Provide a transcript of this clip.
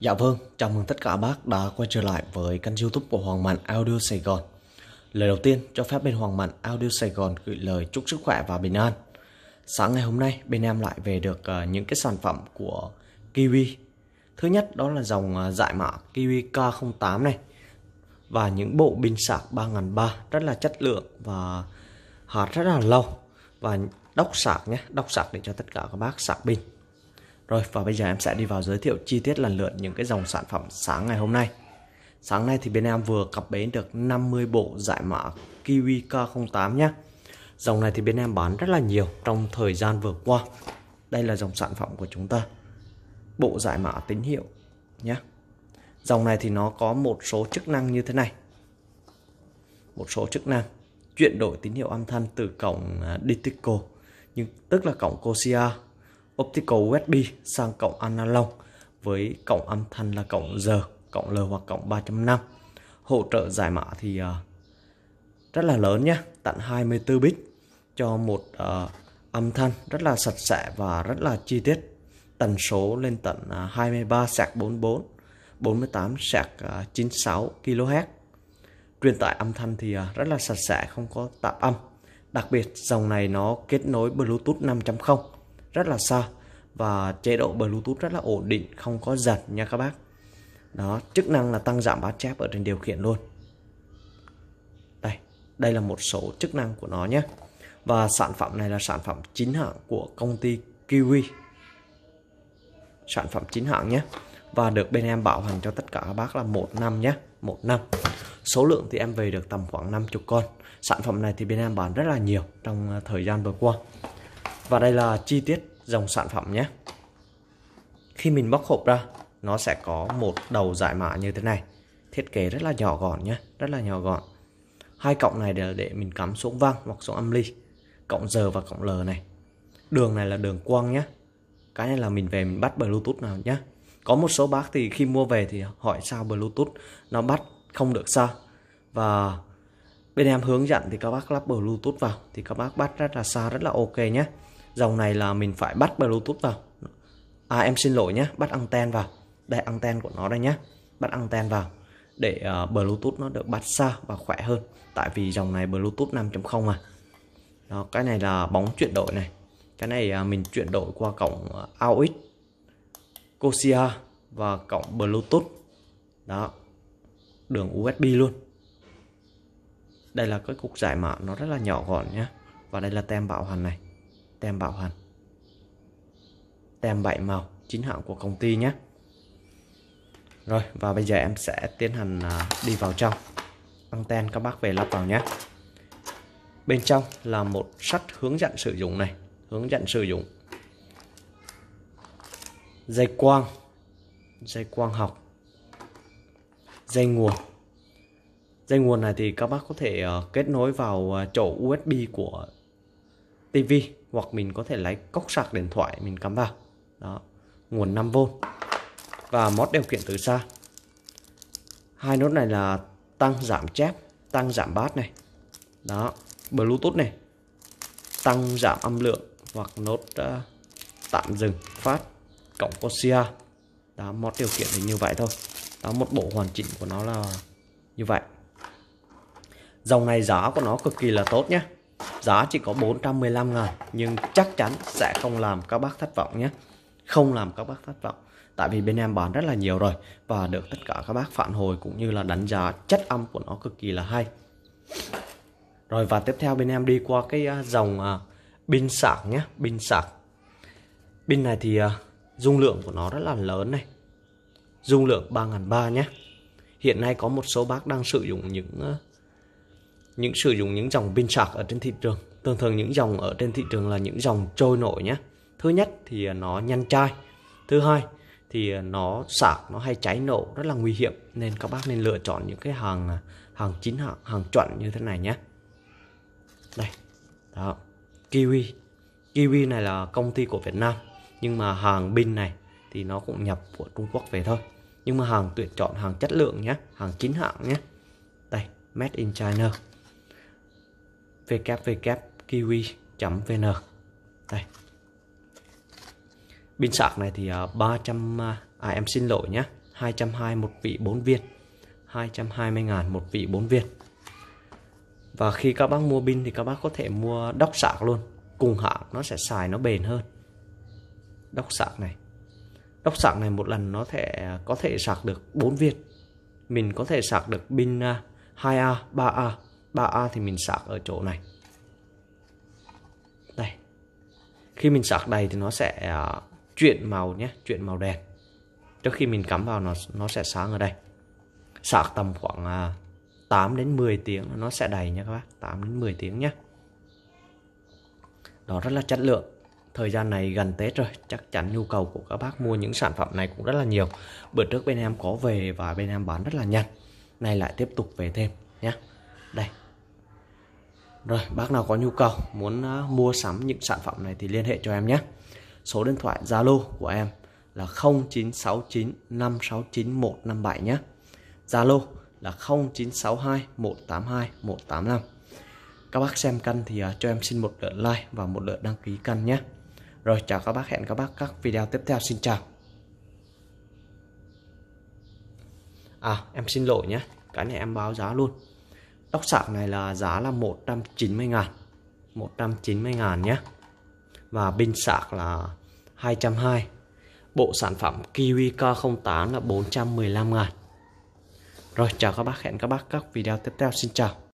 Dạ vâng, chào mừng tất cả bác đã quay trở lại với kênh youtube của Hoàng Mạnh Audio Sài Gòn. Lời đầu tiên, cho phép bên Hoàng Mạnh Audio Sài Gòn gửi lời chúc sức khỏe và bình an. Sáng ngày hôm nay, bên em lại về được ờ, những cái sản phẩm của Kiwi. Thứ nhất đó là dòng giải ờ, mã Kiwi K08 này. Và những bộ bình sạc 3003 rất là chất lượng và hạt rất là lâu. Và đốc sạc nhé, đốc sạc để cho tất cả các bác sạc pin. Rồi và bây giờ em sẽ đi vào giới thiệu chi tiết lần lượt những cái dòng sản phẩm sáng ngày hôm nay. Sáng nay thì bên em vừa cập bến được 50 bộ giải mã Kiwi K08 nhé. Dòng này thì bên em bán rất là nhiều trong thời gian vừa qua. Đây là dòng sản phẩm của chúng ta. Bộ giải mã tín hiệu nhé. Dòng này thì nó có một số chức năng như thế này. Một số chức năng chuyển đổi tín hiệu âm thanh từ cổng à, Ditico nhưng tức là cổng Cosia optical USB sang cổng analog với cổng âm thanh là cổng R cổng L hoặc cổng 3.5. Hỗ trợ giải mã thì uh, rất là lớn nhé, tận 24 bit cho một uh, âm thanh rất là sạch sẽ và rất là chi tiết. Tần số lên tận uh, à, 23 sạc 44, 48 sạc uh, 96 kHz. Truyền tải âm thanh thì uh, rất là sạch sẽ, không có tạp âm. Đặc biệt dòng này nó kết nối Bluetooth 5.0 rất là xa và chế độ Bluetooth rất là ổn định không có giật nha các bác đó chức năng là tăng giảm bát chép ở trên điều khiển luôn đây đây là một số chức năng của nó nhé và sản phẩm này là sản phẩm chính hãng của công ty Kiwi sản phẩm chính hãng nhé và được bên em bảo hành cho tất cả các bác là một năm nhé một năm số lượng thì em về được tầm khoảng 50 con sản phẩm này thì bên em bán rất là nhiều trong ờ, thời gian vừa qua và đây là chi tiết dòng sản phẩm nhé. Khi mình bóc hộp ra, nó sẽ có một đầu giải mã như thế này. Thiết kế rất là nhỏ gọn nhé, rất là nhỏ gọn. Hai cọng này để, để mình cắm xuống vang hoặc xuống âm ly. cộng giờ và cộng L này. Đường này là đường quang nhé. Cái này là mình về mình bắt Bluetooth nào nhé. Có một số bác thì khi mua về thì hỏi sao Bluetooth nó bắt không được xa. Và bên em hướng dẫn thì các bác lắp Bluetooth vào thì các bác bắt rất là xa rất là ok nhé dòng này là mình phải bắt bluetooth vào à em xin lỗi nhé bắt anten vào đây anten của nó đây nhé bắt anten vào để uh, bluetooth nó được bắt xa và khỏe hơn tại vì dòng này bluetooth 5.0 mà đó, cái này là bóng chuyển đổi này cái này uh, mình chuyển đổi qua cổng à, AUX Cosia và cổng bluetooth đó đường USB luôn đây là cái cục giải mã nó rất là nhỏ gọn nhé và đây là tem bảo hành này tem bảo hành tem bảy màu chính hãng của công ty nhé rồi và bây giờ em sẽ tiến hành à, đi vào trong tăng ten các bác về lắp vào nhé bên trong là một sắt hướng dẫn sử dụng này hướng dẫn sử dụng dây quang dây quang học dây nguồn dây nguồn này thì các bác có thể à, kết nối vào à, chỗ USB của tivi hoặc mình có thể lấy cốc sạc điện thoại mình cắm vào đó nguồn 5V và mod điều khiển từ xa hai nốt này là tăng giảm chép tăng giảm bass này đó bluetooth này tăng giảm âm lượng hoặc nốt uh, tạm dừng phát cổng cosia đó mod điều khiển thì như vậy thôi đó một bộ hoàn chỉnh của nó là như vậy dòng này giá của nó cực kỳ là tốt nhé giá chỉ có 415 ngàn nhưng chắc chắn sẽ không làm các bác thất vọng nhé không làm các bác thất vọng tại vì bên em bán rất là nhiều rồi và được tất cả các bác phản hồi cũng như là đánh giá chất âm của nó cực kỳ là hay rồi và tiếp theo bên em đi qua cái à, dòng à, pin sạc nhé pin sạc pin này thì à, dung lượng của nó rất là lớn này dung lượng 3.300 nhé hiện nay có một số bác đang sử dụng những những sử dụng những dòng pin sạc ở trên thị trường thường thường những dòng ở trên thị trường là những dòng trôi nổi nhé thứ nhất thì nó nhanh chai thứ hai thì nó sạc nó hay cháy nổ rất là nguy hiểm nên các bác nên lựa chọn những cái hàng hàng chính hãng hàng chuẩn như thế này nhé đây đó kiwi kiwi này là công ty của việt nam nhưng mà hàng pin này thì nó cũng nhập của trung quốc về thôi nhưng mà hàng tuyển chọn hàng chất lượng nhé hàng chính hãng nhé đây made in china www.kiwi.vn đây pin sạc này thì 300 à, à, à em xin lỗi nhé 220 một vị 4 viên 220 ngàn một vị 4 viên và khi các bác mua pin thì các bác có thể mua đốc sạc luôn cùng hãng nó sẽ xài nó bền hơn đốc sạc này đốc sạc này một lần nó thể à, có thể sạc được 4 viên mình có thể sạc được pin 2A 3A 3A thì mình sạc ở chỗ này đây khi mình sạc đầy thì nó sẽ à, chuyển màu nhé chuyển màu đen trước khi mình cắm vào nó nó sẽ sáng ở đây sạc tầm khoảng 8 à, đến 10 tiếng nó sẽ đầy nhé các bác 8 đến 10 tiếng nhé đó rất là chất lượng thời gian này gần Tết rồi chắc chắn nhu cầu của các bác mua những sản phẩm này cũng rất là nhiều bữa trước bên em có về và bên em bán rất là nhanh nay lại tiếp tục về thêm nhé đây rồi bác nào có nhu cầu muốn à, mua sắm những sản phẩm này thì liên hệ cho em nhé. Số điện thoại Zalo của em là 0969 569 157 nhé. Zalo là 0962 182 185. Các bác xem căn thì à, cho em xin một lượt like và một lượt đăng ký căn nhé. Rồi chào các bác, hẹn các bác các video tiếp theo. Xin chào. À, em xin lỗi nhé. Cái này em báo giá luôn. Tóc sạc này là giá là 190 ngàn 190 ngàn nhé Và pin sạc là 220 Bộ sản phẩm Kiwi K08 là 415 ngàn Rồi chào các bác, hẹn các bác các video tiếp theo. Xin chào